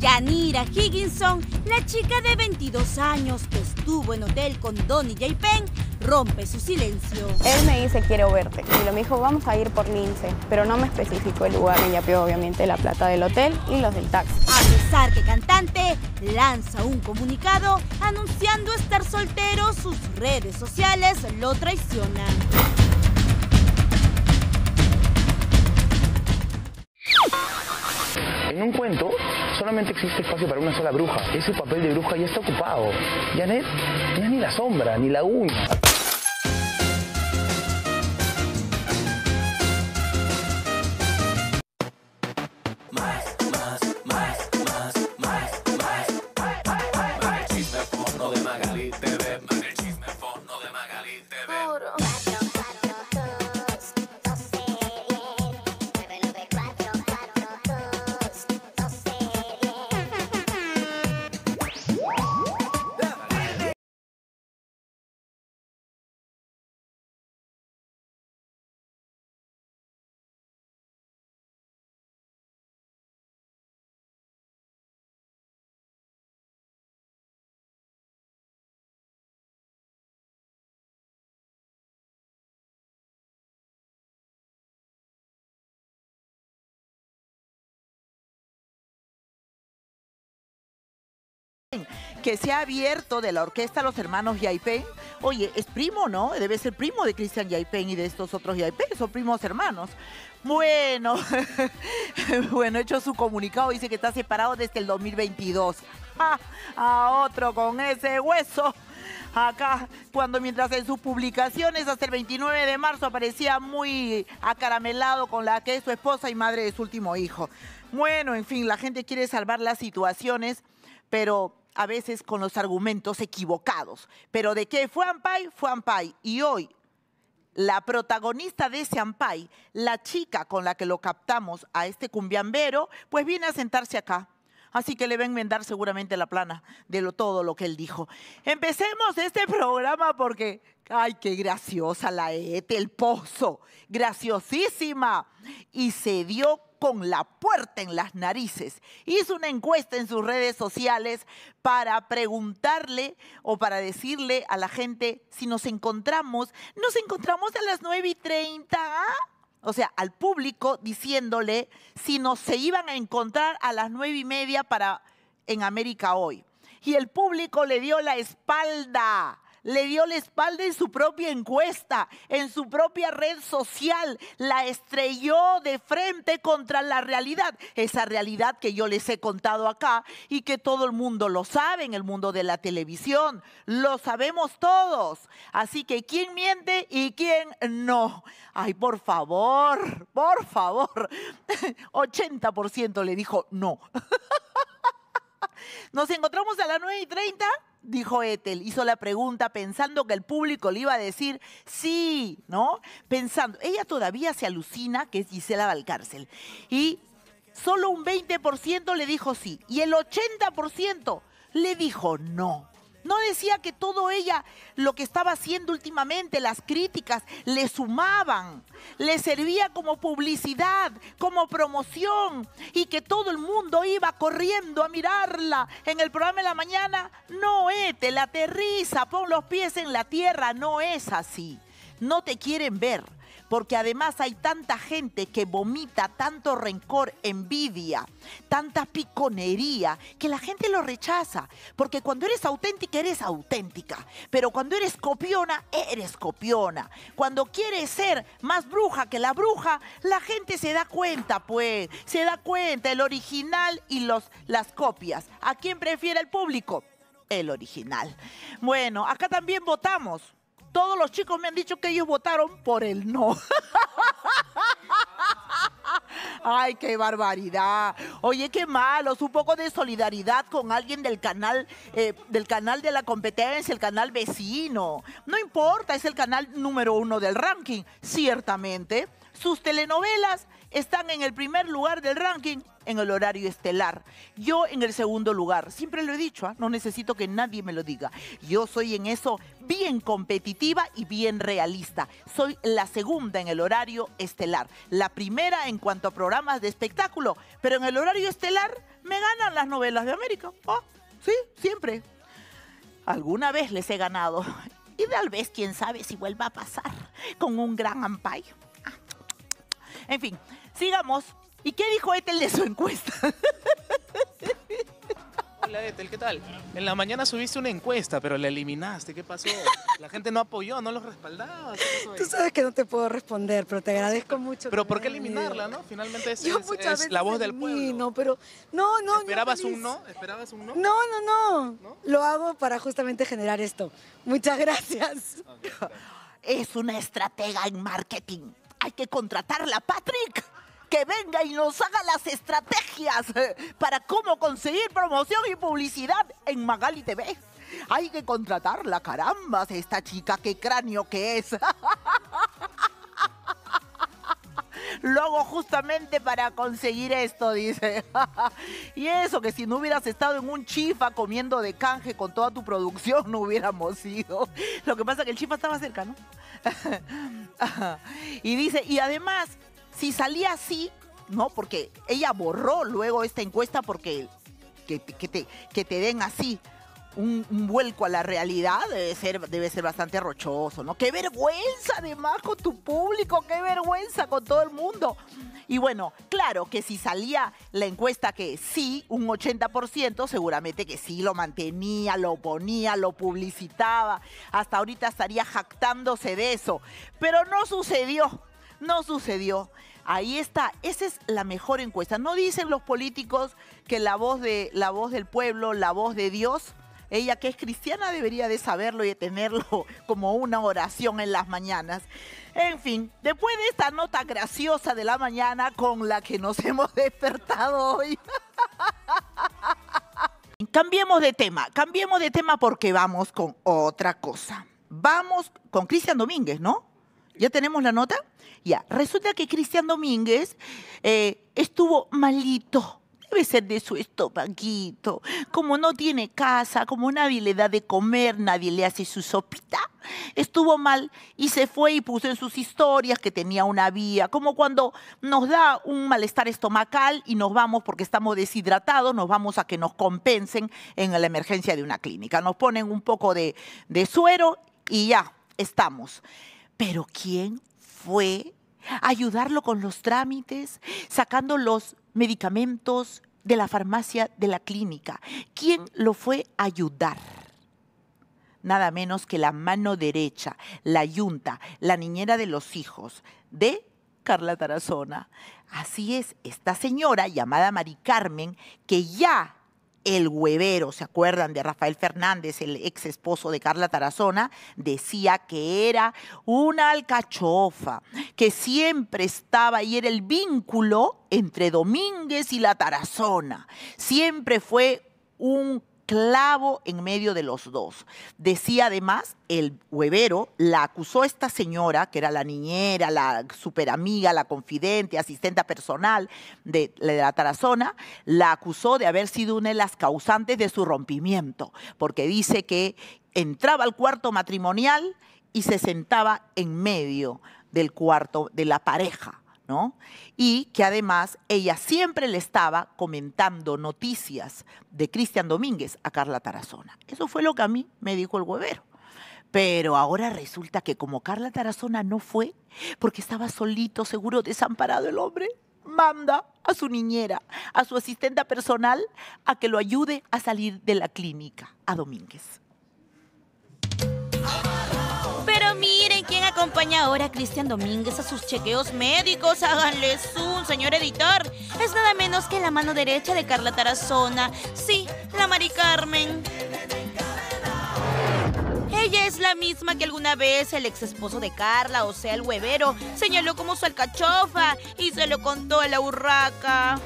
Yanira Higginson, la chica de 22 años que estuvo en hotel con Donny J. Penn, rompe su silencio. Él me dice quiero verte y lo me dijo vamos a ir por Lince, pero no me especificó el lugar, y ya pegó obviamente la plata del hotel y los del taxi. A pesar que cantante lanza un comunicado anunciando estar soltero, sus redes sociales lo traicionan. En un cuento solamente existe espacio para una sola bruja. Ese papel de bruja ya está ocupado. Janet ya ni la sombra, ni la uña. que se ha abierto de la orquesta Los Hermanos Yaipen. Oye, es primo, ¿no? Debe ser primo de Cristian Yaipen y de estos otros Yaipen, son primos hermanos. Bueno, bueno, hecho su comunicado, dice que está separado desde el 2022. A otro con ese hueso acá, cuando mientras en sus publicaciones hasta el 29 de marzo aparecía muy acaramelado con la que es su esposa y madre de su último hijo. Bueno, en fin, la gente quiere salvar las situaciones, pero a veces con los argumentos equivocados. Pero de qué fue Ampay, fue Ampay. Y hoy, la protagonista de ese Ampay, la chica con la que lo captamos a este cumbiambero, pues viene a sentarse acá Así que le va a enmendar seguramente la plana de lo, todo lo que él dijo. Empecemos este programa porque, ay, qué graciosa la Ete, el pozo, graciosísima. Y se dio con la puerta en las narices. Hizo una encuesta en sus redes sociales para preguntarle o para decirle a la gente si nos encontramos. ¿Nos encontramos a las 9.30, y o sea, al público, diciéndole si no se iban a encontrar a las nueve y media para en América hoy. Y el público le dio la espalda le dio la espalda en su propia encuesta, en su propia red social, la estrelló de frente contra la realidad, esa realidad que yo les he contado acá y que todo el mundo lo sabe en el mundo de la televisión, lo sabemos todos. Así que quién miente y quién no. Ay, por favor, por favor. 80% le dijo no. Nos encontramos a las 9 y 30 dijo Ethel, hizo la pregunta pensando que el público le iba a decir sí, ¿no? Pensando, ella todavía se alucina que es Gisela Valcárcel. Y solo un 20% le dijo sí y el 80% le dijo no. No decía que todo ella, lo que estaba haciendo últimamente, las críticas, le sumaban, le servía como publicidad, como promoción, y que todo el mundo iba corriendo a mirarla en el programa de la mañana. No, la aterriza, pon los pies en la tierra, no es así. No te quieren ver porque además hay tanta gente que vomita tanto rencor, envidia, tanta piconería, que la gente lo rechaza, porque cuando eres auténtica, eres auténtica, pero cuando eres copiona, eres copiona. Cuando quieres ser más bruja que la bruja, la gente se da cuenta, pues, se da cuenta el original y los, las copias. ¿A quién prefiere el público? El original. Bueno, acá también votamos todos los chicos me han dicho que ellos votaron por el no. Ay, qué barbaridad. Oye, qué malos. Un poco de solidaridad con alguien del canal, eh, del canal de la competencia, el canal vecino. No importa, es el canal número uno del ranking, ciertamente. Sus telenovelas están en el primer lugar del ranking en el horario estelar. Yo en el segundo lugar, siempre lo he dicho, ¿ah? no necesito que nadie me lo diga. Yo soy en eso bien competitiva y bien realista. Soy la segunda en el horario estelar, la primera en cuanto a programas de espectáculo, pero en el horario estelar me ganan las novelas de América. Oh, sí, siempre. Alguna vez les he ganado y tal vez, quién sabe, si vuelva a pasar con un gran ampay. Ah. En fin, sigamos ¿Y qué dijo Ethel de su encuesta? Hola Ethel, ¿qué tal? En la mañana subiste una encuesta, pero la eliminaste. ¿Qué pasó? La gente no apoyó, no los respaldaba. Tú sabes que no te puedo responder, pero te agradezco mucho. Pero ¿por qué eliminarla, no? Finalmente es, la voz del pueblo. No, pero no, no. ¿Esperabas un no? ¿Esperabas un no? No, no, no. Lo hago para justamente generar esto. Muchas gracias. es una estratega en marketing. Hay que contratarla, Patrick que venga y nos haga las estrategias eh, para cómo conseguir promoción y publicidad en Magali TV. Hay que contratarla, caramba, esta chica, qué cráneo que es. Luego justamente para conseguir esto, dice. y eso, que si no hubieras estado en un chifa comiendo de canje con toda tu producción, no hubiéramos ido. Lo que pasa es que el chifa estaba cerca, ¿no? y dice, y además, si salía así, ¿no? Porque ella borró luego esta encuesta porque que, te, den así. Un, vuelco a la realidad debe ser, bastante arrochoso. ¿no? ¡Qué vergüenza además con tu público! ¡Qué vergüenza con todo el mundo! Y bueno, claro que si salía la encuesta que sí, un 80%, seguramente que sí lo mantenía, lo ponía, lo publicitaba. Hasta ahorita estaría jactándose de eso. Pero no sucedió. No sucedió. Ahí está, esa es la mejor encuesta. No dicen los políticos que la voz, de, la voz del pueblo, la voz de Dios, ella que es cristiana debería de saberlo y de tenerlo como una oración en las mañanas. En fin, después de esta nota graciosa de la mañana con la que nos hemos despertado hoy. cambiemos de tema, cambiemos de tema porque vamos con otra cosa. Vamos con Cristian Domínguez, ¿no? ¿Ya tenemos la nota? Ya. Resulta que Cristian Domínguez eh, estuvo malito. Debe ser de su estomaguito. Como no tiene casa, como nadie le da de comer, nadie le hace su sopita, estuvo mal y se fue y puso en sus historias que tenía una vía. Como cuando nos da un malestar estomacal y nos vamos porque estamos deshidratados, nos vamos a que nos compensen en la emergencia de una clínica. Nos ponen un poco de, de suero y ya, estamos. Pero ¿quién fue a ayudarlo con los trámites, sacando los medicamentos de la farmacia de la clínica? ¿Quién lo fue a ayudar? Nada menos que la mano derecha, la yunta, la niñera de los hijos de Carla Tarazona. Así es, esta señora llamada Mari Carmen, que ya el huevero, ¿se acuerdan de Rafael Fernández, el ex esposo de Carla Tarazona? Decía que era una alcachofa, que siempre estaba y era el vínculo entre Domínguez y la Tarazona. Siempre fue un clavo en medio de los dos. Decía además, el huevero la acusó esta señora, que era la niñera, la superamiga, la confidente, asistenta personal de, de la Tarazona, la acusó de haber sido una de las causantes de su rompimiento, porque dice que entraba al cuarto matrimonial y se sentaba en medio del cuarto de la pareja. Y que además ella siempre le estaba comentando noticias de Cristian Domínguez a Carla Tarazona. Eso fue lo que a mí me dijo el huevero. Pero ahora resulta que como Carla Tarazona no fue, porque estaba solito, seguro desamparado el hombre, manda a su niñera, a su asistente personal, a que lo ayude a salir de la clínica, a Domínguez. Acompaña ahora a Cristian Domínguez a sus chequeos médicos. Háganle zoom, señor editor. Es nada menos que la mano derecha de Carla Tarazona. Sí, la Mari Carmen. Ella es la misma que alguna vez el ex esposo de Carla, o sea, el huevero, señaló como su alcachofa y se lo contó a la urraca.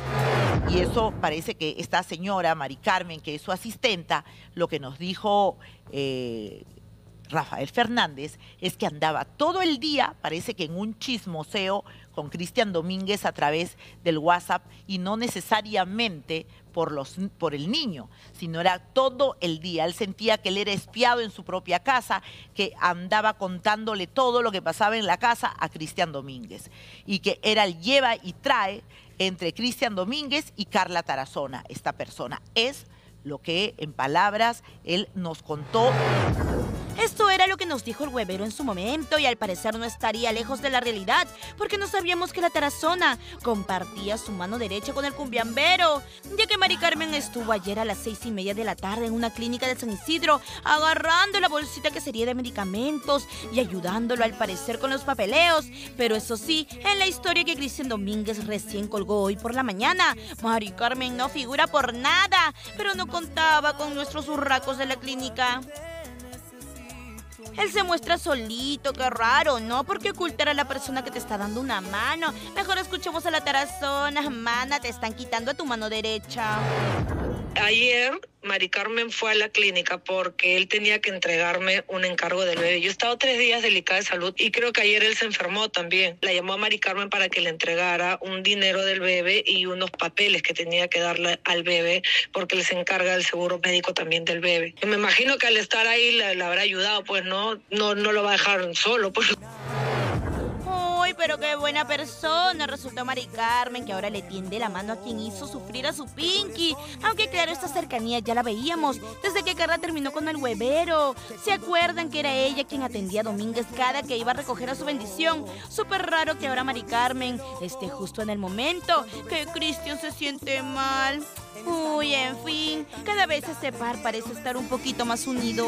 Y eso parece que esta señora, Mari Carmen, que es su asistenta, lo que nos dijo eh, Rafael Fernández es que andaba todo el día, parece que en un chismoseo con Cristian Domínguez a través del WhatsApp y no necesariamente por, los, por el niño, sino era todo el día. Él sentía que él era espiado en su propia casa, que andaba contándole todo lo que pasaba en la casa a Cristian Domínguez y que era el lleva y trae entre Cristian Domínguez y Carla Tarazona. Esta persona es lo que en palabras él nos contó. Esto era lo que nos dijo el huevero en su momento y al parecer no estaría lejos de la realidad, porque no sabíamos que la tarazona compartía su mano derecha con el cumbiambero, ya que Mari Carmen estuvo ayer a las seis y media de la tarde en una clínica de San Isidro, agarrando la bolsita que sería de medicamentos y ayudándolo al parecer con los papeleos. Pero eso sí, en la historia que Cristian Domínguez recién colgó hoy por la mañana, Mari Carmen no figura por nada, pero no contaba con nuestros hurracos de la clínica. Él se muestra solito, qué raro, ¿no? ¿Por qué ocultar a la persona que te está dando una mano? Mejor escuchemos a la tarazona. Mana, te están quitando a tu mano derecha ayer Mari Carmen fue a la clínica porque él tenía que entregarme un encargo del bebé. Yo he estado tres días delicada de salud y creo que ayer él se enfermó también. La llamó a Mari Carmen para que le entregara un dinero del bebé y unos papeles que tenía que darle al bebé porque él se encarga el seguro médico también del bebé. me imagino que al estar ahí le, habrá ayudado, pues no, no, no lo va a dejar solo. Pues pero qué buena persona resultó Mari Carmen, que ahora le tiende la mano a quien hizo sufrir a su Pinky. Aunque claro, esta cercanía ya la veíamos desde que Carla terminó con el huevero. ¿Se acuerdan que era ella quien atendía a Domínguez cada que iba a recoger a su bendición? Súper raro que ahora Mari Carmen esté justo en el momento que Cristian se siente mal. Uy, en fin, cada vez este par parece estar un poquito más unido.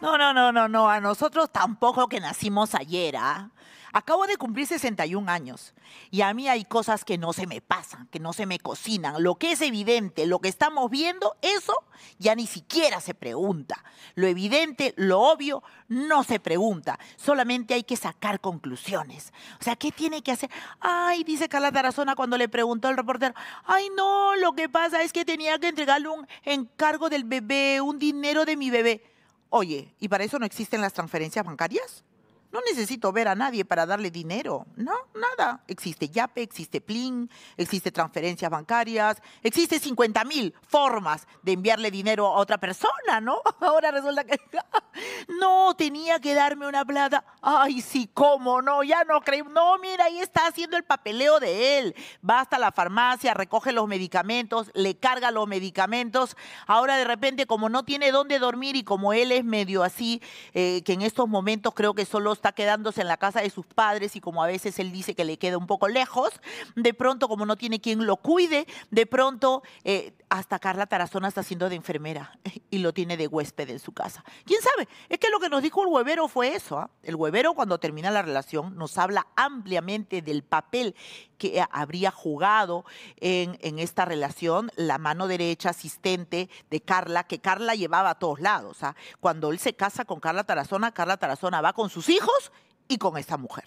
No, no, no, no, no. A nosotros tampoco que nacimos ayer, ¿ah? Acabo de cumplir 61 años y a mí hay cosas que no se me pasan, que no se me cocinan. Lo que es evidente, lo que estamos viendo, eso ya ni siquiera se pregunta. Lo evidente, lo obvio, no se pregunta. Solamente hay que sacar conclusiones. O sea, ¿qué tiene que hacer? Ay, dice Carla Tarazona cuando le preguntó al reportero, ay no, lo que pasa es que tenía que entregarle un encargo del bebé, un dinero de mi bebé. Oye, ¿y para eso no existen las transferencias bancarias? No necesito ver a nadie para darle dinero, no, nada. Existe YAPE, existe PLIN, existe transferencias bancarias, existe 50 mil formas de enviarle dinero a otra persona, ¿no? Ahora resulta que no tenía que darme una plata. Ay, sí, cómo no, ya no creo. No, mira, ahí está haciendo el papeleo de él. Va hasta la farmacia, recoge los medicamentos, le carga los medicamentos. Ahora de repente, como no tiene dónde dormir y como él es medio así, eh, que en estos momentos creo que solo está quedándose en la casa de sus padres y como a veces él dice que le queda un poco lejos, de pronto como no tiene quien lo cuide, de pronto... Eh, hasta Carla Tarazona está siendo de enfermera y lo tiene de huésped en su casa. ¿Quién sabe? Es que lo que nos dijo el huevero fue eso. ¿ah? El huevero cuando termina la relación nos habla ampliamente del papel que habría jugado en, esta relación la mano derecha asistente de Carla, que Carla llevaba a todos lados. ¿ah? Cuando él se casa con Carla Tarazona, Carla Tarazona va con sus hijos y con esta mujer,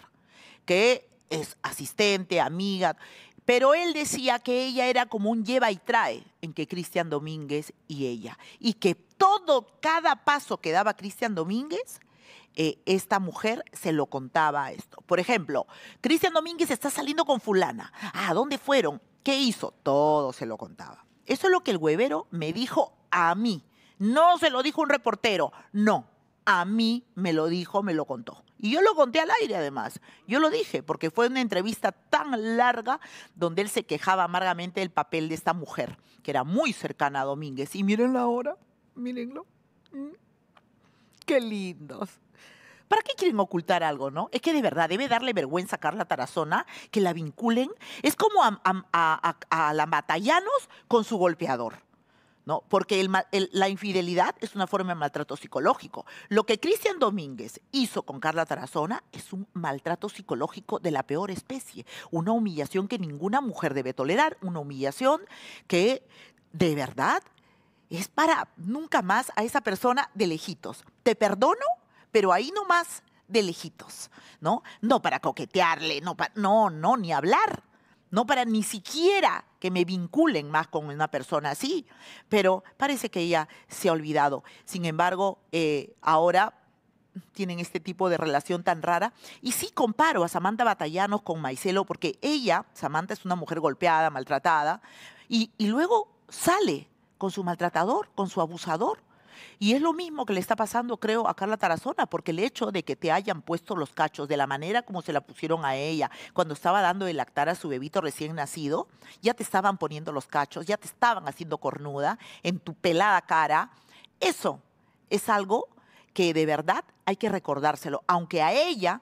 que es asistente, amiga. Pero él decía que ella era como un lleva y trae en que Cristian Domínguez y ella. Y que todo, cada paso que daba Cristian Domínguez, eh, esta mujer se lo contaba esto. Por ejemplo, Cristian Domínguez está saliendo con fulana. Ah, ¿dónde fueron? ¿Qué hizo? Todo se lo contaba. Eso es lo que el huevero me dijo a mí. No se lo dijo un reportero, no. A mí me lo dijo, me lo contó. Y yo lo conté al aire además. Yo lo dije porque fue una entrevista tan larga donde él se quejaba amargamente del papel de esta mujer, que era muy cercana a Domínguez. Y miren ahora, mírenlo. Mm. Qué lindos. ¿Para qué quieren ocultar algo, no? Es que de verdad debe darle vergüenza a Carla Tarazona que la vinculen. Es como a, a la Matallanos con su golpeador. ¿no? Porque la infidelidad es una forma de maltrato psicológico. Lo que Cristian Domínguez hizo con Carla Tarazona es un maltrato psicológico de la peor especie, una humillación que ninguna mujer debe tolerar, una humillación que de verdad es para nunca más a esa persona de lejitos. Te perdono, pero ahí nomás de lejitos, ¿no? No para coquetearle, no no, no, ni hablar, no para ni siquiera que me vinculen más con una persona así, pero parece que ella se ha olvidado. Sin embargo, eh, ahora tienen este tipo de relación tan rara. Y sí comparo a Samantha Batallanos con Maicelo, porque ella, Samantha, es una mujer golpeada, maltratada, y luego sale con su maltratador, con su abusador. Y es lo mismo que le está pasando, creo, a Carla Tarazona, porque el hecho de que te hayan puesto los cachos de la manera como se la pusieron a ella cuando estaba dando de lactar a su bebito recién nacido, ya te estaban poniendo los cachos, ya te estaban haciendo cornuda en tu pelada cara. Eso es algo que de verdad hay que recordárselo, aunque a ella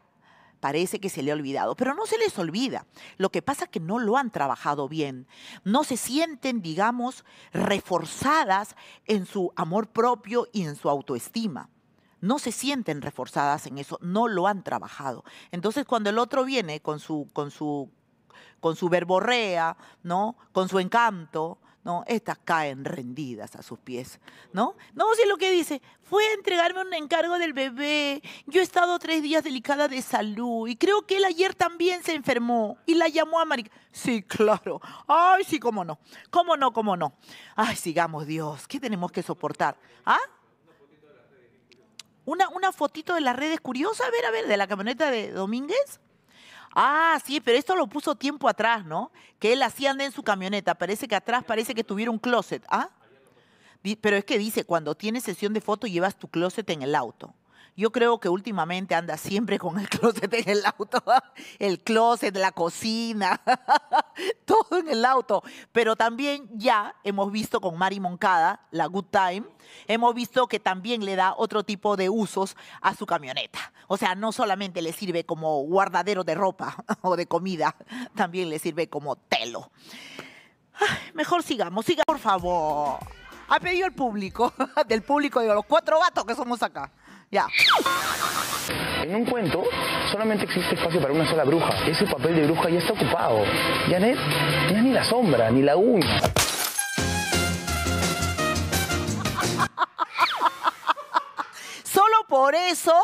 parece que se le ha olvidado, pero no se les olvida. Lo que pasa es que no lo han trabajado bien, no se sienten, digamos, reforzadas en su amor propio y en su autoestima. No se sienten reforzadas en eso, no lo han trabajado. Entonces, cuando el otro viene con su, con su, con su verborrea, ¿no? Con su encanto, ¿no? Estas caen rendidas a sus pies, ¿no? No, si lo que dice, fue a entregarme un encargo del bebé, yo he estado tres días delicada de salud y creo que él ayer también se enfermó y la llamó a mari Sí, claro. Ay, sí, cómo no. Cómo no, cómo no. Ay, sigamos, Dios, ¿qué tenemos que soportar? ¿Ah? Una, una fotito de las redes curiosa a ver, a ver, de la camioneta de Domínguez. Ah, sí, pero esto lo puso tiempo atrás, ¿no? Que él así anda en su camioneta. Parece que atrás parece que tuviera un closet. ¿Ah? Pero es que dice, cuando tienes sesión de foto llevas tu closet en el auto. Yo creo que últimamente anda siempre con el closet en el auto, el closet, la cocina, todo en el auto. Pero también ya hemos visto con Mari Moncada, la Good Time, hemos visto que también le da otro tipo de usos a su camioneta. O sea, no solamente le sirve como guardadero de ropa o de comida, también le sirve como telo. mejor sigamos, siga por favor. Ha pedido el público, del público digo los cuatro gatos que somos acá ya. En un cuento solamente existe espacio para una sola bruja. Ese papel de bruja ya está ocupado. Janet no es ni la sombra, ni la uña. Solo por eso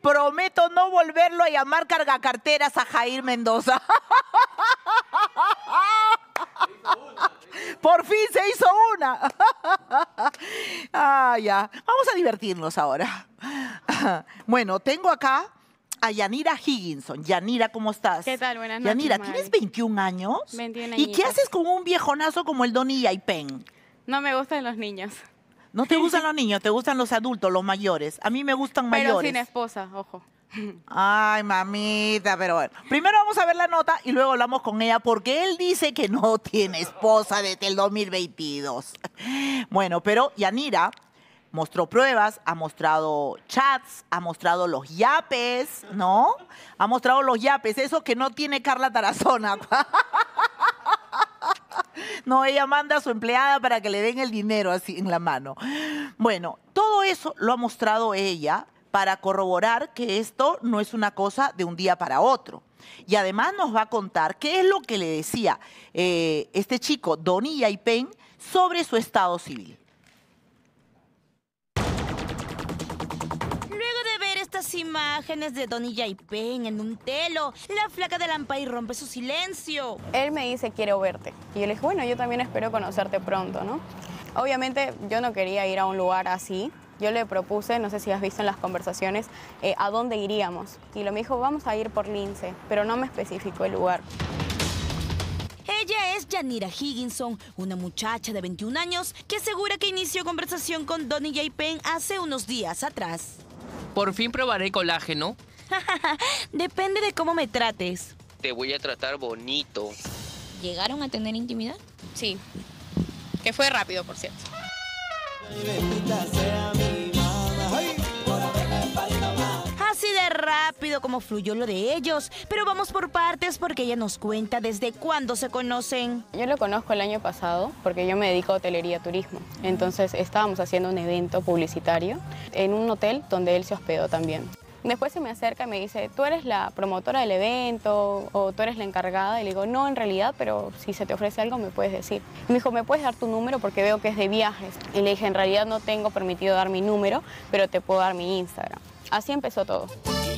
prometo no volverlo a llamar cargacarteras a Jair Mendoza. Por fin se hizo una. Ah, ya. Vamos a divertirnos ahora. Bueno, tengo acá a Yanira Higginson. Yanira, ¿cómo estás? ¿Qué tal? Buenas noches. Yanira, ¿tienes 21 años? 21 años. ¿Y qué haces con un viejonazo como el y Pen? No me gustan los niños. No te gustan los niños, te gustan los adultos, los mayores. A mí me gustan mayores. Pero sin esposa, ojo. Ay, mamita, pero bueno. Primero vamos a ver la nota y luego hablamos con ella porque él dice que no tiene esposa desde el 2022. Bueno, pero Yanira mostró pruebas, ha mostrado chats, ha mostrado los yapes, ¿no? Ha mostrado los yapes, eso que no tiene Carla Tarazona. No, ella manda a su empleada para que le den el dinero así en la mano. Bueno, todo eso lo ha mostrado ella, para corroborar que esto no es una cosa de un día para otro. Y además nos va a contar qué es lo que le decía eh, este chico, Donny Yaipen, sobre su estado civil. Luego de ver estas imágenes de y Yaipen en un telo. La flaca de Lampay rompe su silencio. Él me dice, quiero verte. Y yo le dije, bueno, yo también espero conocerte pronto, ¿no? Obviamente yo no quería ir a un lugar así, yo le propuse, no sé si has visto en las conversaciones, eh, a dónde iríamos. Y lo me dijo, vamos a ir por Lince, pero no me especificó el lugar. Ella es Yanira Higginson, una muchacha de 21 años que asegura que inició conversación con Donnie J. Penn hace unos días atrás. Por fin probaré colágeno. Depende de cómo me trates. Te voy a tratar bonito. ¿Llegaron a tener intimidad? Sí. Que fue rápido, por cierto. rápido como fluyó lo de ellos, pero vamos por partes porque ella nos cuenta desde cuándo se conocen. Yo lo conozco el año pasado porque yo me dedico a hotelería turismo. Entonces estábamos haciendo un evento publicitario en un hotel donde él se hospedó también. Después se me acerca y me dice, tú eres la promotora del evento o tú eres la encargada. Y le digo, no, en realidad, pero si se te ofrece algo me puedes decir. Y me dijo, ¿me puedes dar tu número? Porque veo que es de viajes. Y le dije, en realidad no tengo permitido dar mi número, pero te puedo dar mi Instagram. Así empezó todo.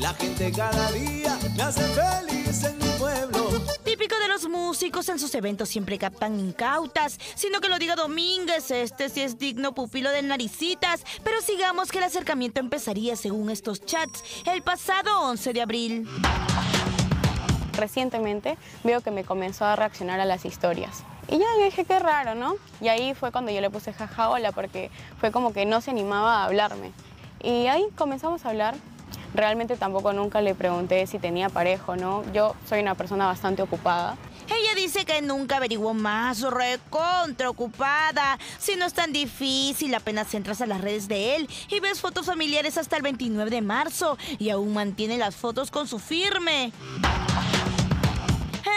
la gente cada día feliz en mi pueblo. Típico de los músicos, en sus eventos siempre captan incautas, sino que lo diga Domínguez, este sí es digno pupilo de naricitas, pero sigamos que el acercamiento empezaría según estos chats el pasado 11 de abril. Recientemente veo que me comenzó a reaccionar a las historias. Y ya dije, qué raro, ¿no? Y ahí fue cuando yo le puse jaja hola, porque fue como que no se animaba a hablarme. Y ahí comenzamos a hablar. Realmente tampoco nunca le pregunté si tenía parejo, ¿no? Yo soy una persona bastante ocupada. Ella dice que nunca averiguó más, recontra ocupada. Si no es tan difícil, apenas entras a las redes de él y ves fotos familiares hasta el 29 de marzo y aún mantiene las fotos con su firme.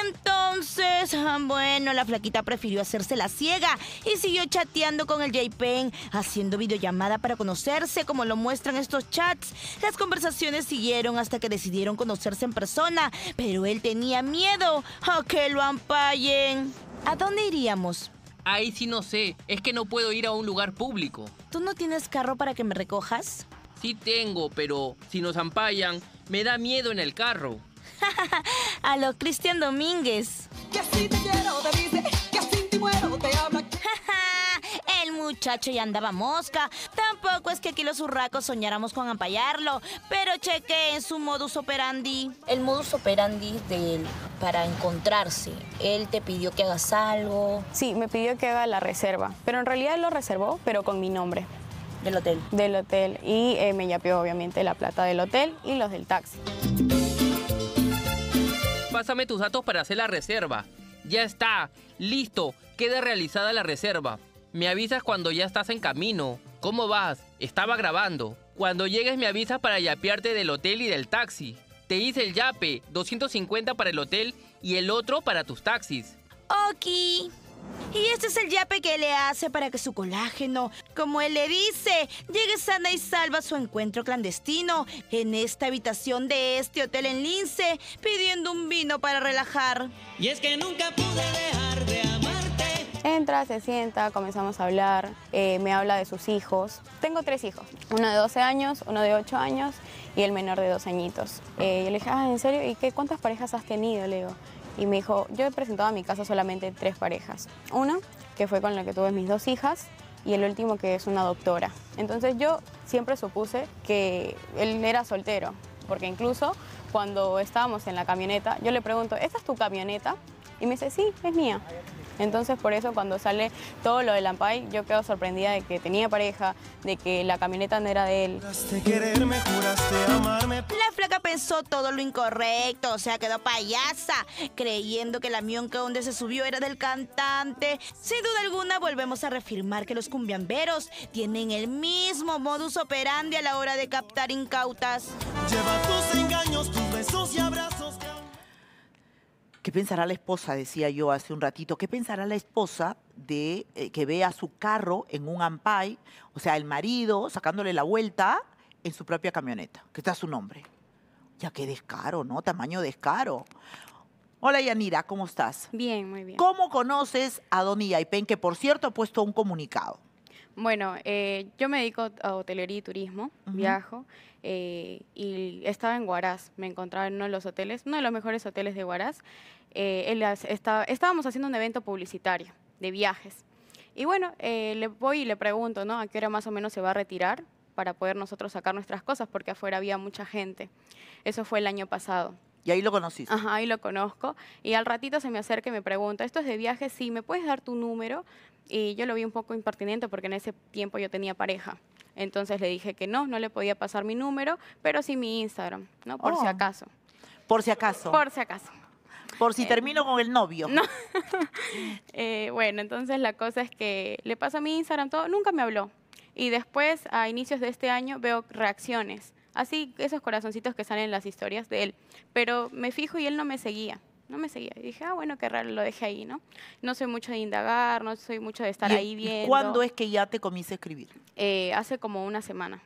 Entonces, ah, bueno, la flaquita prefirió hacerse la ciega y siguió chateando con el J-Pen, haciendo videollamada para conocerse, como lo muestran estos chats. Las conversaciones siguieron hasta que decidieron conocerse en persona, pero él tenía miedo a que lo ampallen. ¿A dónde iríamos? Ahí sí no sé, es que no puedo ir a un lugar público. ¿Tú no tienes carro para que me recojas? Sí tengo, pero si nos ampallan, me da miedo en el carro. a los Cristian Domínguez. Que así te quiero, te dice, que así te muero, te El muchacho ya andaba mosca. Tampoco es que aquí los urracos soñáramos con ampallarlo, pero cheque en su modus operandi. El modus operandi de él para encontrarse. Él te pidió que hagas algo. Sí, me pidió que haga la reserva, pero en realidad lo reservó, pero con mi nombre. Del hotel. Del hotel. Y eh, me yapeó obviamente la plata del hotel y los del taxi pásame tus datos para hacer la reserva. Ya está, listo, queda realizada la reserva. Me avisas cuando ya estás en camino. ¿Cómo vas? Estaba grabando. Cuando llegues me avisas para yapearte del hotel y del taxi. Te hice el yape, 250 para el hotel y el otro para tus taxis. Ok. Y este es el yape que le hace para que su colágeno, como él le dice, llegue sana y salva a su encuentro clandestino en esta habitación de este hotel en Lince, pidiendo un vino para relajar. Y es que nunca pude dejar de amarte. Entra, se sienta, comenzamos a hablar, eh, me habla de sus hijos. Tengo tres hijos, uno de 12 años, uno de 8 años y el menor de 2 añitos. Eh, y le dije, ah, ¿en serio? ¿Y qué, cuántas parejas has tenido? Leo? y me dijo, yo he presentado a mi casa solamente tres parejas. Una, que fue con la que tuve mis dos hijas, y el último que es una doctora. Entonces yo siempre supuse que él era soltero, porque incluso cuando estábamos en la camioneta, yo le pregunto, ¿esta es tu camioneta? Y me dice, sí, es mía. Entonces por eso cuando sale todo lo de Lampay, yo quedo sorprendida de que tenía pareja, de que la camioneta no era de él. La flaca pensó todo lo incorrecto, o sea, quedó payasa, creyendo que la mionca donde se subió era del cantante. Sin duda alguna volvemos a reafirmar que los cumbiamberos tienen el mismo modus operandi a la hora de captar incautas. ¿Qué pensará la esposa? Decía yo hace un ratito. ¿Qué pensará la esposa de eh, que vea su carro en un ampay? O sea, el marido sacándole la vuelta en su propia camioneta, que está su nombre. Ya qué descaro, ¿no? Tamaño descaro. Hola Yanira, ¿cómo estás? Bien, muy bien. ¿Cómo conoces a y Pen que por cierto ha puesto un comunicado? Bueno, eh, yo me dedico a hotelería y turismo, viajo, eh, y estaba en Guaraz, me encontraba en uno de los hoteles, uno de los mejores hoteles de Guaraz, eh, él estábamos haciendo un evento publicitario de viajes. Y bueno, eh, le voy y le pregunto, ¿no? ¿A qué hora más o menos se va a retirar para poder nosotros sacar nuestras cosas? Porque afuera había mucha gente. Eso fue el año pasado. Y ahí lo conocí ahí lo conozco. Y al ratito se me acerca y me pregunta, ¿esto es de viajes? Sí, ¿me puedes dar tu número? Y yo lo vi un poco impertinente porque en ese tiempo yo tenía pareja. Entonces le dije que no, no le podía pasar mi número, pero sí mi Instagram, ¿no? Por si oh. acaso. Por si acaso. Por si acaso. Por si eh, termino con el novio. Eh, bueno, entonces la cosa es que le paso a mi Instagram todo, nunca me habló. Y después, a inicios de este año, veo reacciones. Así, esos corazoncitos que salen en las historias de él. Pero me fijo y él no me seguía. No me seguía. Y dije, ah, bueno, qué raro, lo dejé ahí, ¿no? No soy mucho de indagar, no soy mucho de estar ahí viendo. ¿Cuándo es que ya te comienza a escribir? Eh, hace como una semana.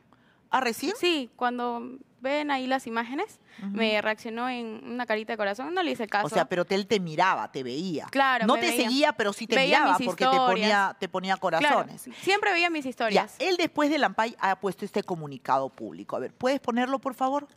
¿Ah, recién? Sí, cuando ven ahí las imágenes, me reaccionó en una carita de corazón, no le hice caso. O sea, pero él te miraba, te veía. Claro. No te seguía, pero sí te veía miraba porque te ponía, te ponía corazones. siempre veía mis historias. él después de Lampay ha puesto este comunicado público. A ver, ¿puedes ponerlo, por favor?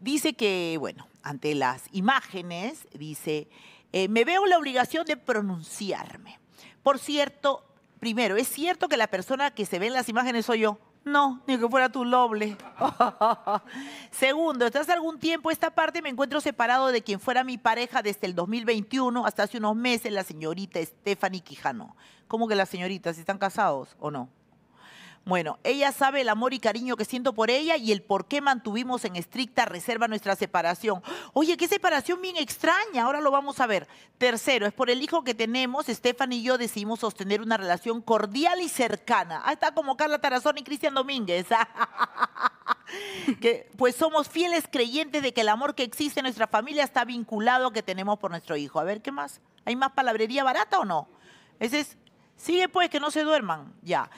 Dice que, bueno, ante las imágenes, dice, eh, me veo la obligación de pronunciarme. Por cierto, primero, ¿es cierto que la persona que se ve en las imágenes soy yo? No, ni que fuera tu loble. Segundo, desde hace algún tiempo esta parte me encuentro separado de quien fuera mi pareja desde el 2021 hasta hace unos meses, la señorita Stephanie Quijano. ¿Cómo que las señoritas? están casados o no? Bueno, ella sabe el amor y cariño que siento por ella y el por qué mantuvimos en estricta reserva nuestra separación. Oye, qué separación bien extraña, ahora lo vamos a ver. Tercero, es por el hijo que tenemos, Estefan y yo decidimos sostener una relación cordial y cercana. Ah, está como Carla Tarazón y Cristian Domínguez. que, pues somos fieles creyentes de que el amor que existe en nuestra familia está vinculado que tenemos por nuestro hijo. A ver, ¿qué más? ¿Hay más palabrería barata o no? Ese es, sigue pues, que no se duerman, ya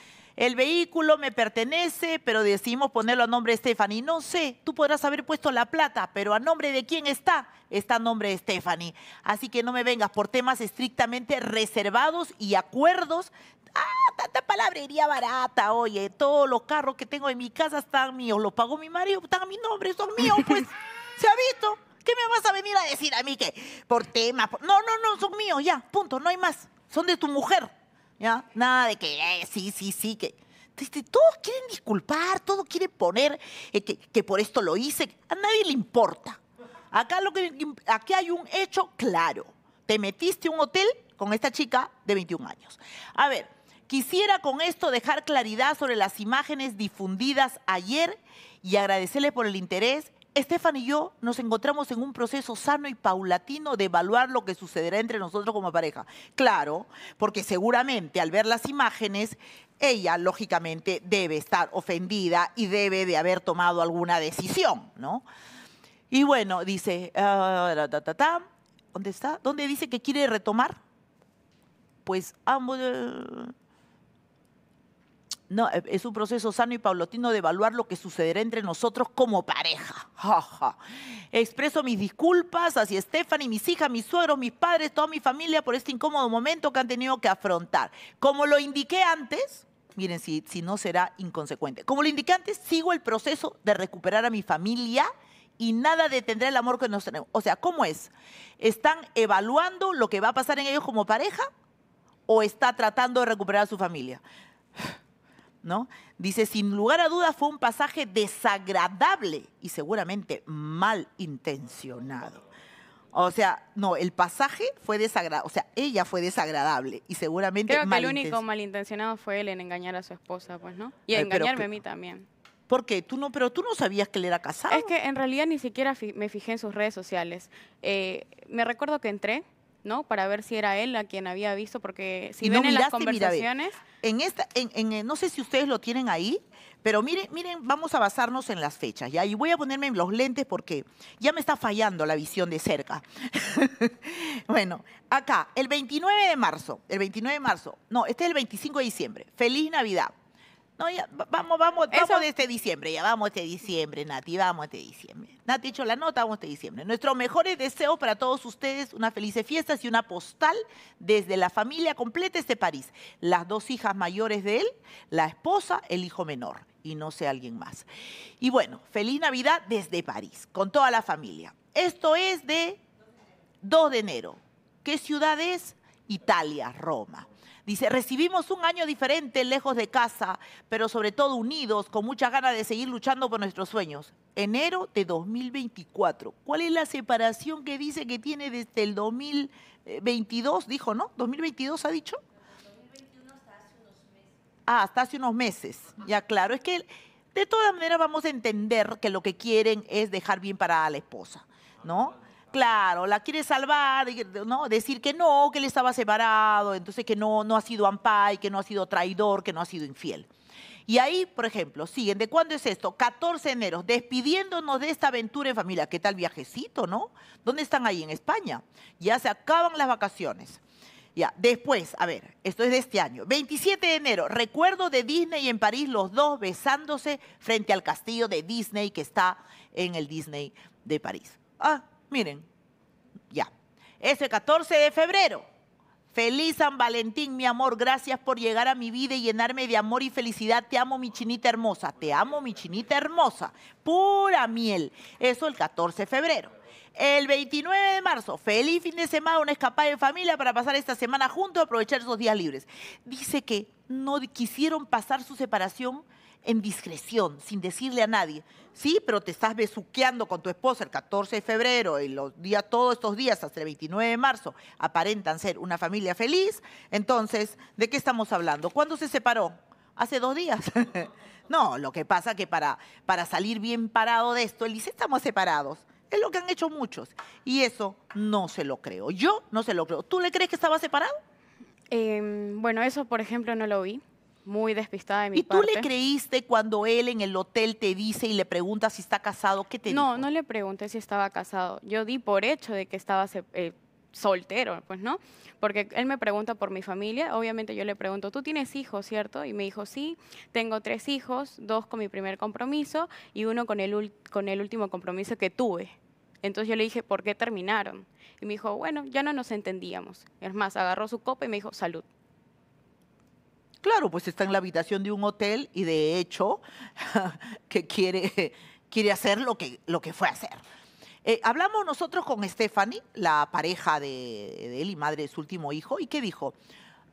el vehículo me pertenece, pero decidimos ponerlo a nombre de Stephanie. No sé, tú podrás haber puesto la plata, pero a nombre de quién está, está a nombre de Stephanie. Así que no me vengas por temas estrictamente reservados y acuerdos. Ah, tanta palabrería barata, oye, todos los carros que tengo en mi casa están míos, los pagó mi marido, están a mi nombre, son míos, pues, ¿se ha visto? ¿Qué me vas a venir a decir a mí que por tema? No, no, no, son míos, ya, punto, no hay más, son de tu mujer. Nada de que eh, sí, sí, sí, que. Este, todos quieren disculpar, todos quieren poner eh, que, por esto lo hice. A nadie le importa. Acá lo que aquí hay un hecho claro. Te metiste a un hotel con esta chica de 21 años. A ver, quisiera con esto dejar claridad sobre las imágenes difundidas ayer y agradecerle por el interés Estefan y yo nos encontramos en un proceso sano y paulatino de evaluar lo que sucederá entre nosotros como pareja. Claro, porque seguramente al ver las imágenes, ella lógicamente debe estar ofendida y debe de haber tomado alguna decisión, ¿no? Y bueno, dice, ah, ¿dónde está? ¿Dónde dice que quiere retomar? Pues ambos... Eh, no, e, es un proceso sano y paulatino de evaluar lo que sucederá entre nosotros como pareja. Expreso mis disculpas hacia Stephanie, mis hijas, mis suegros, mis padres, toda mi familia por este incómodo momento que han tenido que afrontar. Como lo indiqué antes, miren si, si no será inconsecuente, como lo indiqué antes, sigo el proceso de recuperar a mi familia y nada detendrá el amor que nos tenemos. O sea, ¿cómo es? ¿Están evaluando lo que va a pasar en ellos como pareja o está tratando de recuperar a su familia? ¿no? Dice, sin lugar a dudas fue un pasaje desagradable y seguramente malintencionado. O sea, no, el pasaje fue desagradable, o sea, ella fue desagradable y seguramente Creo que el único malintencionado fue él en engañar a su esposa, pues, ¿no? Y eh, engañarme a mí también. ¿Por qué? Tú no, pero tú no sabías que él era casado. Es que en realidad ni siquiera me fijé en sus redes sociales. Eh, me recuerdo que entré, ¿no? Para ver si era él a quien había visto, porque si ven en las conversaciones... en esta, en, eh, no sé si ustedes lo tienen ahí, pero miren, miren, vamos a basarnos en las fechas, ¿ya? Y voy a ponerme los lentes porque ya me está fallando la visión de cerca. bueno, acá, el 29 de marzo, el 29 de marzo, no, este es el 25 de diciembre. Feliz Navidad. No, ya, vamos, vamos, Eso. vamos este diciembre, ya vamos este diciembre, Nati, vamos este diciembre. Nati, hecho la nota, vamos este diciembre. Nuestros mejores deseos para todos ustedes, una felices fiestas y una postal desde la familia completa este París. Las dos hijas mayores de él, la esposa, el hijo menor y no sé alguien más. Y bueno, feliz Navidad desde París, con toda la familia. Esto es de 2 de enero. ¿Qué ciudad es? Italia, Roma. Dice, recibimos un año diferente lejos de casa, pero sobre todo unidos, con muchas ganas de seguir luchando por nuestros sueños. Enero de 2024. ¿Cuál es la separación que dice que tiene desde el 2022? Dijo, ¿no? ¿2022 ha dicho? 2021 hasta hace unos meses. Ah, hasta hace unos meses. Ya claro, es que de todas maneras vamos a entender que lo que quieren es dejar bien para la esposa, ¿no? Claro, la quiere salvar, ¿no? Decir que no, que él estaba separado, entonces que no, no ha sido ampay, que no ha sido traidor, que no ha sido infiel. Y ahí, por ejemplo, siguen, ¿de cuándo es esto? 14 de enero, despidiéndonos de esta aventura en familia. ¿Qué tal viajecito, no? ¿Dónde están ahí? En España. Ya se acaban las vacaciones. Ya, después, a ver, esto es de este año. 27 de enero, recuerdo de Disney en París, los dos besándose frente al castillo de Disney que está en el Disney de París. Ah, Miren, ya. Ese 14 de febrero. Feliz San Valentín, mi amor. Gracias por llegar a mi vida y llenarme de amor y felicidad. Te amo, mi chinita hermosa. Te amo, mi chinita hermosa. Pura miel. Eso el 14 de febrero. El 29 de marzo, feliz fin de semana, una escapada en familia para pasar esta semana juntos, aprovechar esos días libres. Dice que no quisieron pasar su separación en discreción, sin decirle a nadie. Sí, pero te estás besuqueando con tu esposa el 14 de febrero y los días, todos estos días hasta el 29 de marzo aparentan ser una familia feliz. Entonces, ¿de qué estamos hablando? ¿Cuándo se separó? Hace dos días. no, lo que pasa es que para, para salir bien parado de esto, él dice, estamos separados. Es lo que han hecho muchos. Y eso no se lo creo. Yo no se lo creo. ¿Tú le crees que estaba separado? Em, bueno, eso por ejemplo no lo vi. Muy despistada de mi ¿Y ¿Y tú le creíste cuando él en el hotel te dice y le pregunta si está casado? ¿Qué te no, No, le pregunté si estaba casado. Yo di por hecho de que estaba eh, soltero, pues, ¿no? Porque él me pregunta por mi familia. Obviamente yo le pregunto, ¿tú tienes hijos, cierto? Y me dijo, sí, tengo tres hijos, dos con mi primer compromiso y uno con el, con el último compromiso que tuve. Entonces yo le dije, ¿por qué terminaron? Y me dijo, bueno, ya no nos entendíamos. Es más, agarró su copa y me dijo, salud. Claro, pues está en la habitación de un hotel y de hecho que quiere, quiere hacer lo que, lo que fue a hacer. Eh, hablamos nosotros con Stephanie, la pareja de, de, él y madre de su último hijo, y qué dijo.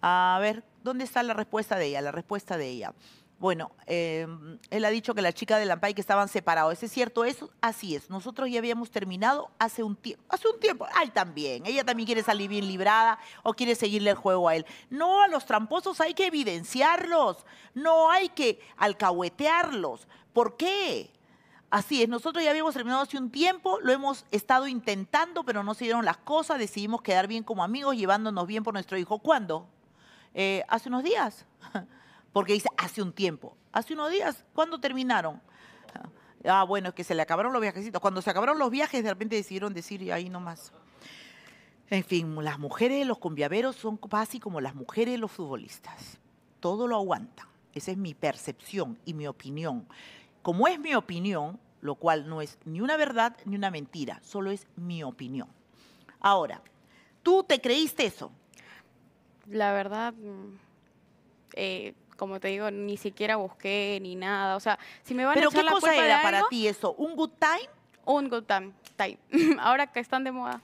A ver, ¿dónde está la respuesta de ella? La respuesta de ella. Bueno, em, él ha dicho que la chica de Lampay que estaban separados. ¿Es cierto eso? Así es. Nosotros ya habíamos terminado hace un tiempo. Hace un tiempo. Ay, también. Ella también quiere salir bien librada o quiere seguirle el juego a él. No, a los tramposos hay que evidenciarlos. No hay que alcahuetearlos. ¿Por qué? Así es, nosotros ya habíamos terminado hace un tiempo, lo hemos estado intentando, pero no se dieron las cosas, decidimos quedar bien como amigos, llevándonos bien por nuestro hijo. ¿Cuándo? Eh, hace unos días. Porque dice, hace un tiempo, hace unos días, ¿cuándo terminaron? Ah, ah, bueno, es que se le acabaron los viajecitos. Cuando se acabaron los viajes, de repente decidieron decir, ahí nomás. En fin, las mujeres, los cumbiaveros son casi como las mujeres, los futbolistas. Todo lo aguantan. Esa es mi percepción y mi opinión. Como es mi opinión, lo cual no es ni una verdad ni una mentira, solo es mi opinión. Ahora, ¿tú te creíste eso? La verdad, mm, eh, como te digo, ni siquiera busqué ni nada. O sea, si me van a echar la de para ti eso? ¿Un good time? Un good time. Ahora que están de moda.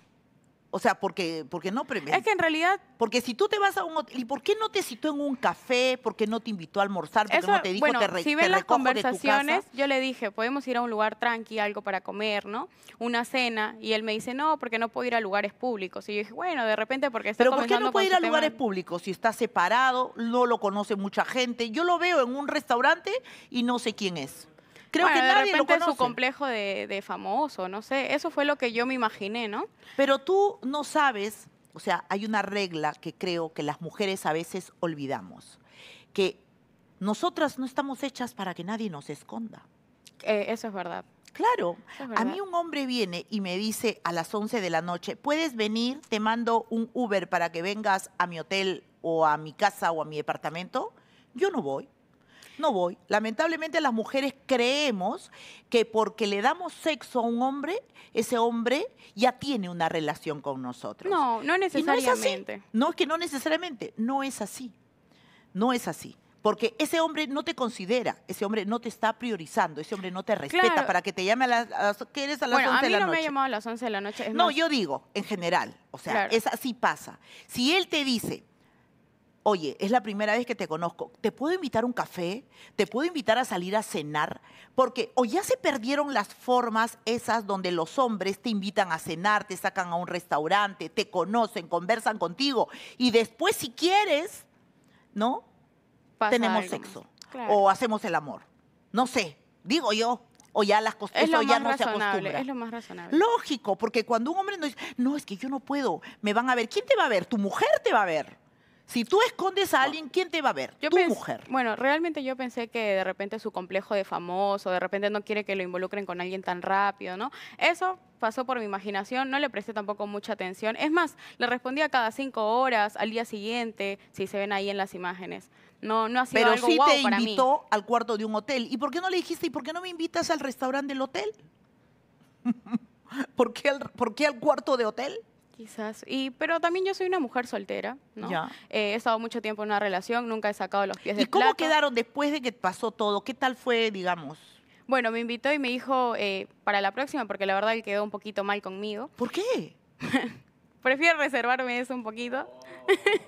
O sea, porque, porque no Es que en realidad. Porque si tú te vas a un hotel. ¿Y por qué no te citó en un café? ¿Por qué no te invitó a almorzar? ¿Por no te dijo que te Si ven las conversaciones, yo le dije, podemos ir a un lugar tranqui, algo para comer, ¿no? Una cena. Y él me dice, no, porque no puedo ir a lugares públicos. Y yo dije, bueno, de repente porque está Pero ¿por qué no puede ir a lugares públicos? Si está separado, no lo conoce mucha gente. Yo lo veo en un restaurante y no sé quién es. Creo que nadie de repente su complejo de, famoso, no sé. Eso fue lo que yo me imaginé, ¿no? Pero tú no sabes, o sea, hay una regla que creo que las mujeres a veces olvidamos, que nosotras no estamos hechas para que nadie nos esconda. Eh, eso es verdad. Claro, a mí un hombre viene y me dice a las 11 de la noche, puedes venir, te mando un Uber para que vengas a mi hotel o a mi casa o a mi departamento. Yo no voy no voy. Lamentablemente las mujeres creemos que porque le damos sexo a un hombre, ese hombre ya tiene una relación con nosotros. No, no necesariamente. No es, que no necesariamente, no es así. No es así. Porque ese hombre no te considera, ese hombre no te está priorizando, ese hombre no te respeta para que te llame a las, 11 de la noche. no me ha a las 11 de la noche. no, yo digo, en general, o sea, es así pasa. Si él te dice, oye, es la primera vez que te conozco, ¿te puedo invitar a un café? ¿Te puedo invitar a salir a cenar? Porque o ya se perdieron las formas esas donde los hombres te invitan a cenar, te sacan a un restaurante, te conocen, conversan contigo y después si quieres, ¿no? tenemos sexo o hacemos el amor. No sé, digo yo, o ya las costumbres, ya no se acostumbra. Es lo más razonable. Lógico, porque cuando un hombre no dice, no, es que yo no puedo, me van a ver, ¿quién te va a ver? Tu mujer te va a ver. Si tú escondes a alguien, ¿quién te va a ver? Yo tu mujer. Bueno, realmente yo pensé que de repente su complejo de famoso, de repente no quiere que lo involucren con alguien tan rápido, ¿no? Eso pasó por mi imaginación, no le presté tampoco mucha atención. Es más, le respondía cada cinco horas, al día siguiente, si se ven ahí en las imágenes. No, no ha sido Pero sí te invitó al cuarto de un hotel. ¿Y por qué no le dijiste, y por qué no me invitas al restaurante del hotel? ¿Por, ¿Por qué al cuarto de hotel? Quizás, y, pero también yo soy una mujer soltera, ¿no? Eh, he estado mucho tiempo en una relación, nunca he sacado los pies de ¿Y cómo quedaron después de que pasó todo? ¿Qué tal fue, digamos? Bueno, me invitó y me dijo eh, para la próxima, porque la verdad él quedó un poquito mal conmigo. ¿Por qué? Prefiero reservarme eso un poquito.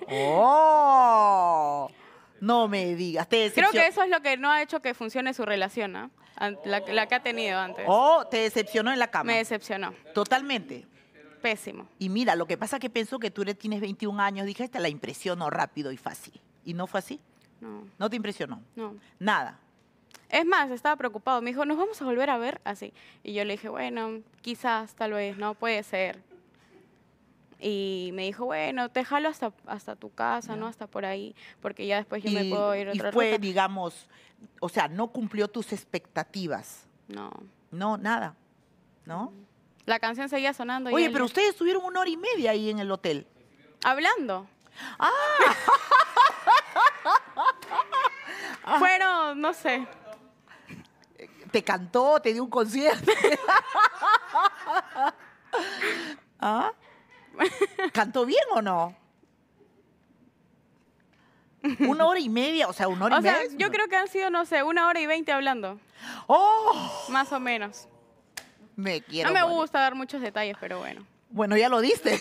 ¡Oh! No me digas. Te Creo que eso es lo que no ha hecho que funcione su relación, ¿ah? ¿no? la, la que ha tenido antes. ¿Oh, te decepcionó en la cama? Me decepcionó. Totalmente pésimo. Y mira, lo que pasa es que pensó que tú le tienes 21 años, dije, te la impresionó rápido y fácil. ¿Y no fue así? No. ¿No te impresionó? No. Nada. Es más, estaba preocupado. Me dijo, ¿nos vamos a volver a ver? Así. Y yo le dije, bueno, quizás, tal vez, no puede ser. Y me dijo, bueno, te jalo hasta, hasta tu casa, ¿no? Hasta por ahí, porque ya después yo me puedo ir otra vez. Y fue, digamos, o sea, no cumplió tus expectativas. No. No, nada, ¿no? La canción seguía sonando. Oye, pero ustedes estuvieron una hora y media ahí en el hotel. Hablando. ¡Ah! Fueron, no sé. Te cantó, te dio un concierto. ¿Ah? ¿Cantó bien o no? Una hora y media, o sea, una hora y sea, Yo creo que han sido, no sé, una hora y veinte hablando. ¡Oh! Más o menos. No me gusta dar muchos detalles, pero bueno. Bueno, ya lo diste.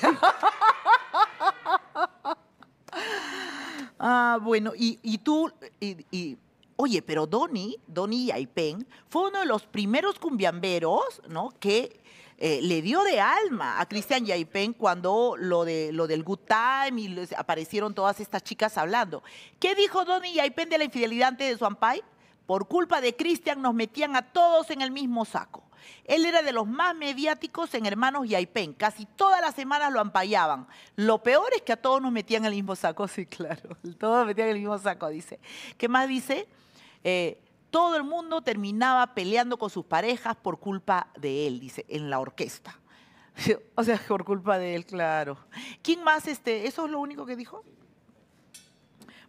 ah, bueno, y, tú, y, oye, pero Donnie, Donny Yaipen, fue uno de los primeros cumbiamberos, ¿no? Que eh, le dio de alma a Cristian Yaipen cuando lo, de, lo del Good Time y les aparecieron todas estas chicas hablando. ¿Qué dijo Donny Yaipen de la infidelidad antes de su Por culpa de Cristian nos metían a todos en el mismo saco. Él era de los más mediáticos en Hermanos Yaipén. Casi todas las semanas lo ampallaban. Lo peor es que a todos nos metían en el mismo saco, sí, claro. Todos nos metían en el mismo saco, dice. ¿Qué más dice? Eh, todo el mundo terminaba peleando con sus parejas por culpa de él, dice, en la orquesta. O sea, por culpa de él, claro. ¿Quién más? Este, ¿Eso es lo único que dijo?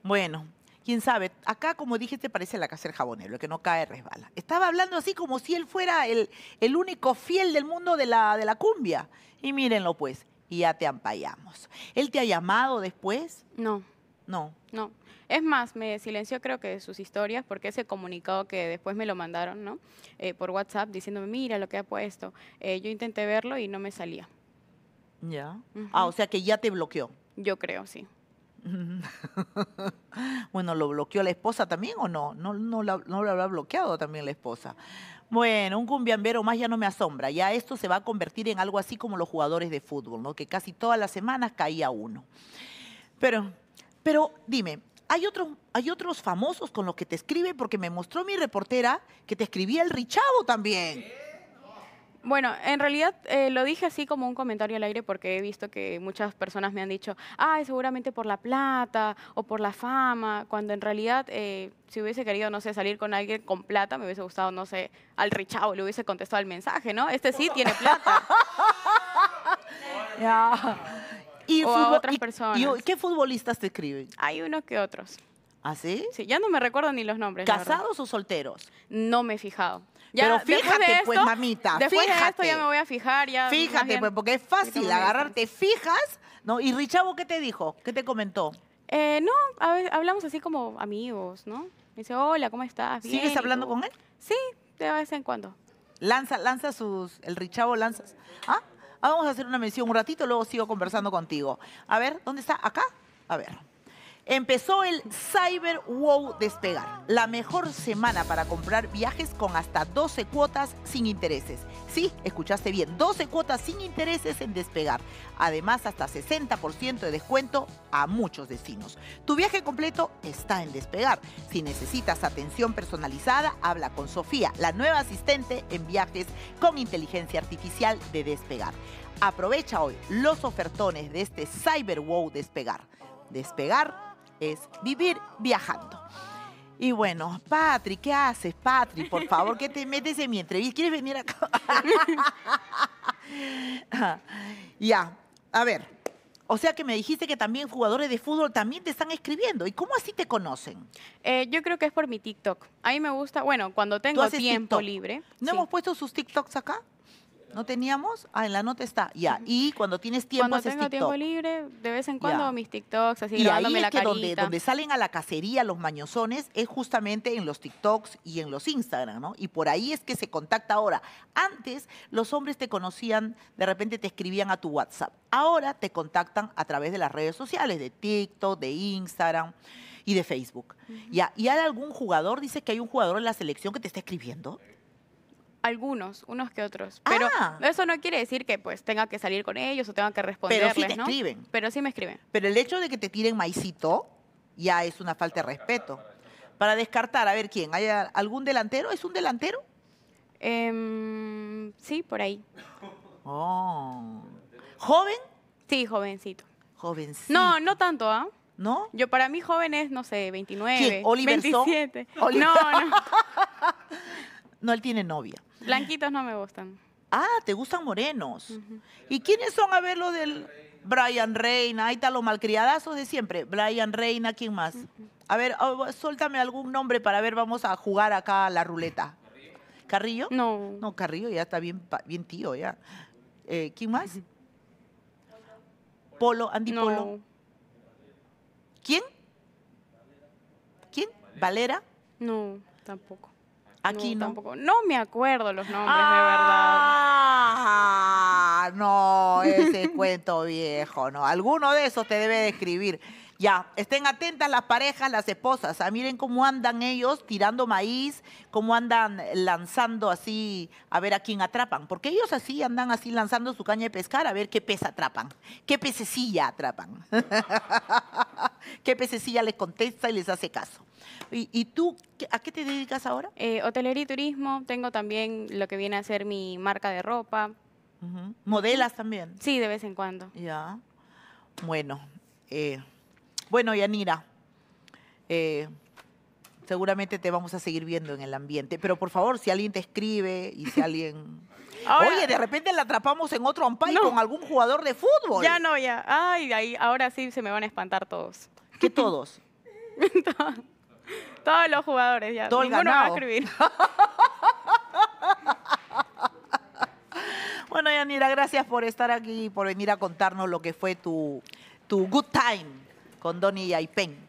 Bueno, quién sabe, acá como dije te este parece la casa del jabonero, el que no cae resbala. Estaba hablando así como si él fuera el, el único fiel del mundo de la, de la cumbia. Y mírenlo pues, y ya te ampayamos. ¿Él te ha llamado después? No. No. No. Es más, me silenció creo que de sus historias porque ese comunicado que después me lo mandaron, ¿no? Eh, por WhatsApp diciéndome, mira lo que ha puesto. Eh, yo intenté verlo y no me salía. Ya. Ah, o sea que ya te bloqueó. Yo creo, sí. bueno, ¿lo bloqueó la esposa también o no? No, no, no lo habrá bloqueado también la esposa. Bueno, un cumbiambero más ya no me asombra. Ya esto se va a convertir en algo así como los jugadores de fútbol, ¿no? Que casi todas las semanas caía uno. Pero, pero dime, hay otros, hay otros famosos con los que te escribe porque me mostró mi reportera que te escribía el Richavo también. Bueno, en realidad eh, lo dije así como un comentario al aire porque he visto que muchas personas me han dicho, ay, seguramente por la plata o por la fama, cuando en realidad eh, si hubiese querido, no sé, salir con alguien con plata, me hubiese gustado, no sé, al Richao, le hubiese contestado el mensaje, ¿no? Este sí tiene plata. Y, otras personas. y, ¿Qué futbolistas te escriben? Hay unos que otros. ¿Ah, sí? Sí, ya no me recuerdo ni los nombres. ¿Casados o solteros? No me he fijado. Pero fíjate, pues, mamita. fíjate. esto ya me voy a fijar. Ya, fíjate, pues, porque es fácil agarrarte. Fijas, ¿no? ¿Y Richavo qué te dijo? ¿Qué te comentó? Eh, no, hablamos así como amigos, ¿no? dice, hola, ¿cómo estás? ¿Sigues hablando con él? Sí, de vez en cuando. Lanza, lanza sus, el Richavo lanza ¿ah? ¿Ah? vamos a hacer una mención un ratito, luego sigo conversando contigo. A ver, ¿dónde está? Acá. A ver. Empezó el Cyber Wow Despegar, la mejor semana para comprar viajes con hasta 12 cuotas sin intereses. Sí, escuchaste bien, 12 cuotas sin intereses en Despegar. Además, hasta 60% de descuento a muchos destinos. Tu viaje completo está en Despegar. Si necesitas atención personalizada, habla con Sofía, la nueva asistente en viajes con inteligencia artificial de Despegar. Aprovecha hoy los ofertones de este Cyber Wow Despegar. Despegar es vivir viajando. Y bueno, Patri, ¿qué haces, Patri? Por favor, que te metes en mi entrevista. ¿Quieres venir acá? ya, a ver. O sea que me dijiste que también jugadores de fútbol también te están escribiendo. ¿Y cómo así te conocen? Eh, yo creo que es por mi TikTok. A mí me gusta, bueno, cuando tengo tiempo libre. ¿No hemos puesto sus TikToks acá? ¿No teníamos? Ah, en la nota está. Ya. Y cuando tienes tiempo cuando tengo tiempo libre, de vez en cuando mis TikToks, así Y ahí es la que donde, donde salen a la cacería los mañosones es justamente en los TikToks y en los Instagram, ¿no? Y por ahí es que se contacta ahora. Antes los hombres te conocían, de repente te escribían a tu WhatsApp. Ahora te contactan a través de las redes sociales, de TikTok, de Instagram y de Facebook. Ya, ¿y hay algún jugador? Dice que hay un jugador en la selección que te está escribiendo. Algunos, unos que otros. Pero ah. eso no quiere decir que pues tenga que salir con ellos o tenga que responderles, Pero sí Pero sí me escriben. Pero el hecho de que te tiren maicito ya es una falta de respeto. Para descartar, a ver quién, ¿hay algún delantero? ¿Es un delantero? Em, sí, por ahí. Oh. ¿Joven? Sí, jovencito. Jovencito. No, no tanto, ¿ah? ¿No? Yo para mí joven es, no sé, 29, 27. No, no. no, él tiene novia. Blanquitos no me gustan. Ah, te gustan morenos. ¿Y quiénes son a ver lo del Brian Reina? Ahí está lo malcriadazo de siempre. Brian Reina, ¿quién más? A ver, oh, suéltame algún nombre para ver, vamos a jugar acá la ruleta. ¿Carrillo? No. No, Carrillo ya está bien, bien tío ya. Eh, ¿Quién más? Polo, Andy Polo. ¿Quién? ¿Quién? ¿Valera? No, tampoco. Aquí no. tampoco. no me acuerdo los nombres, de ah, verdad. No, ese cuento viejo, no. Alguno de esos te debe describir. ya, estén atentas las parejas, las esposas. A ah, miren cómo andan ellos tirando maíz, cómo andan lanzando así, a ver a quién atrapan. Porque ellos así andan así lanzando su caña de pescar, a ver qué pez atrapan, qué pececilla atrapan. qué pececilla les contesta y les hace caso. ¿Y, tú a qué te dedicas ahora? Eh, hotelería y turismo. Tengo también lo que viene a ser mi marca de ropa. ¿Modelas también? Sí, de vez en cuando. Ya. Bueno. Eh, bueno, Yanira. Eh, seguramente te vamos a seguir viendo en el ambiente. Pero por favor, si alguien te escribe y si alguien. Oye, de repente la atrapamos en otro ampay con algún jugador de fútbol. Ya no, ya. Ay, ahí, ahora sí se me van a espantar todos. ¿Qué todos? Todos los jugadores ya. Todo Ninguno ganado. va a escribir. bueno, Yanira, gracias por estar aquí y por venir a contarnos lo que fue tu, tu good time con Donny Aipeng